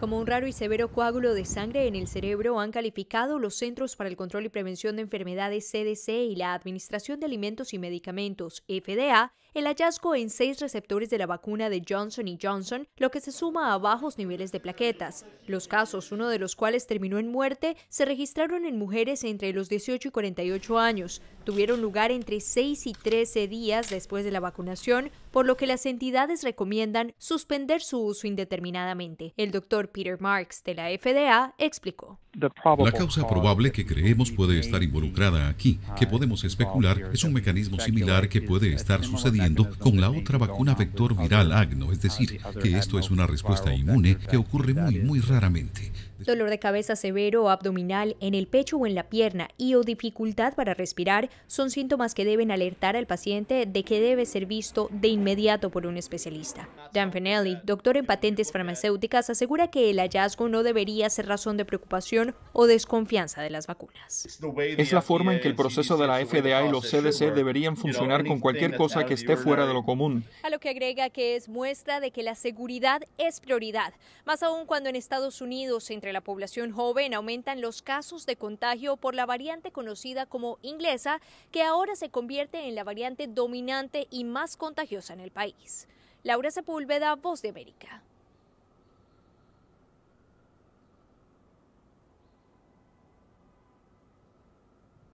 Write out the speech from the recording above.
Como un raro y severo coágulo de sangre en el cerebro han calificado los Centros para el Control y Prevención de Enfermedades CDC y la Administración de Alimentos y Medicamentos FDA el hallazgo en seis receptores de la vacuna de Johnson y Johnson, lo que se suma a bajos niveles de plaquetas. Los casos, uno de los cuales terminó en muerte, se registraron en mujeres entre los 18 y 48 años. Tuvieron lugar entre 6 y 13 días después de la vacunación, por lo que las entidades recomiendan suspender su uso indeterminadamente. El doctor Peter Marks de la FDA, explicó. La causa probable que creemos puede estar involucrada aquí, que podemos especular, es un mecanismo similar que puede estar sucediendo con la otra vacuna vector viral agno, es decir, que esto es una respuesta inmune que ocurre muy, muy raramente. Dolor de cabeza severo o abdominal en el pecho o en la pierna y o dificultad para respirar son síntomas que deben alertar al paciente de que debe ser visto de inmediato por un especialista. Dan Fenelli, doctor en patentes farmacéuticas, asegura que el hallazgo no debería ser razón de preocupación o desconfianza de las vacunas. Es la forma en que el proceso de la FDA y los CDC deberían funcionar con cualquier cosa que esté fuera de lo común. A lo que agrega que es muestra de que la seguridad es prioridad, más aún cuando en Estados Unidos entre la población joven aumentan los casos de contagio por la variante conocida como inglesa, que ahora se convierte en la variante dominante y más contagiosa en el país. Laura Sepúlveda, Voz de América.